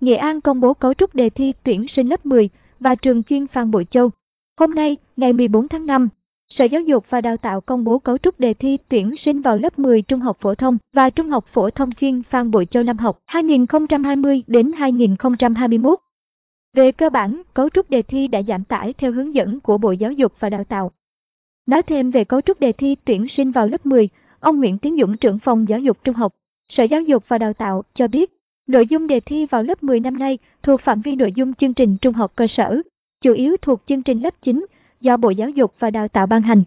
Nghệ An công bố cấu trúc đề thi tuyển sinh lớp 10 và trường chuyên Phan Bội Châu. Hôm nay, ngày 14 tháng 5, Sở Giáo dục và Đào tạo công bố cấu trúc đề thi tuyển sinh vào lớp 10 trung học phổ thông và trung học phổ thông chuyên Phan Bội Châu năm học 2020 đến 2021. Về cơ bản, cấu trúc đề thi đã giảm tải theo hướng dẫn của Bộ Giáo dục và Đào tạo. Nói thêm về cấu trúc đề thi tuyển sinh vào lớp 10, ông Nguyễn Tiến Dũng trưởng phòng giáo dục trung học, Sở Giáo dục và Đào tạo cho biết Nội dung đề thi vào lớp 10 năm nay thuộc phạm vi nội dung chương trình trung học cơ sở, chủ yếu thuộc chương trình lớp 9 do Bộ Giáo dục và Đào tạo ban hành.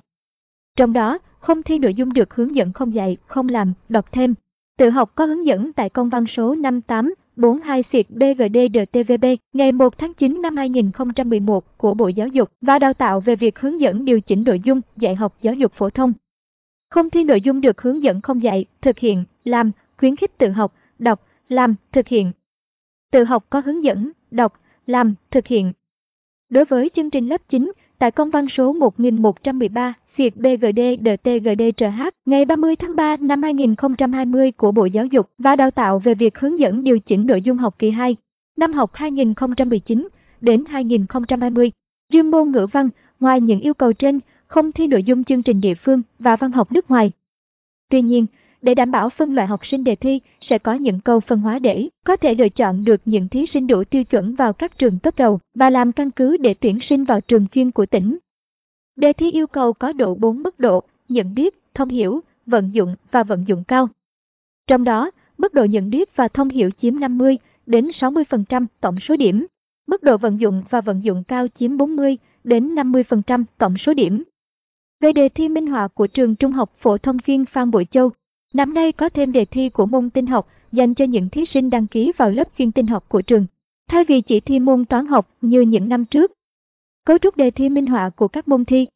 Trong đó, không thi nội dung được hướng dẫn không dạy, không làm, đọc thêm. Tự học có hướng dẫn tại công văn số 5842 siệt BGD DTVB ngày 1 tháng 9 năm 2011 của Bộ Giáo dục và Đào tạo về việc hướng dẫn điều chỉnh nội dung dạy học giáo dục phổ thông. Không thi nội dung được hướng dẫn không dạy, thực hiện, làm, khuyến khích tự học, đọc, làm, thực hiện. Tự học có hướng dẫn, đọc, làm, thực hiện. Đối với chương trình lớp 9, tại công văn số 1113 xuyệt BGD DTGD ngày 30 tháng 3 năm 2020 của Bộ Giáo dục và Đào tạo về việc hướng dẫn điều chỉnh nội dung học kỳ 2 năm học 2019 đến 2020. Riêng môn ngữ văn, ngoài những yêu cầu trên, không thi nội dung chương trình địa phương và văn học nước ngoài. Tuy nhiên, để đảm bảo phân loại học sinh đề thi, sẽ có những câu phân hóa để có thể lựa chọn được những thí sinh đủ tiêu chuẩn vào các trường tốt đầu và làm căn cứ để tuyển sinh vào trường chuyên của tỉnh. Đề thi yêu cầu có độ 4 mức độ, nhận biết, thông hiểu, vận dụng và vận dụng cao. Trong đó, mức độ nhận biết và thông hiểu chiếm 50 đến 60% tổng số điểm, mức độ vận dụng và vận dụng cao chiếm 40 đến 50% tổng số điểm. Về đề thi minh họa của trường Trung học phổ thông chuyên Phan Bội Châu, Năm nay có thêm đề thi của môn tin học dành cho những thí sinh đăng ký vào lớp chuyên tin học của trường, thay vì chỉ thi môn toán học như những năm trước. Cấu trúc đề thi minh họa của các môn thi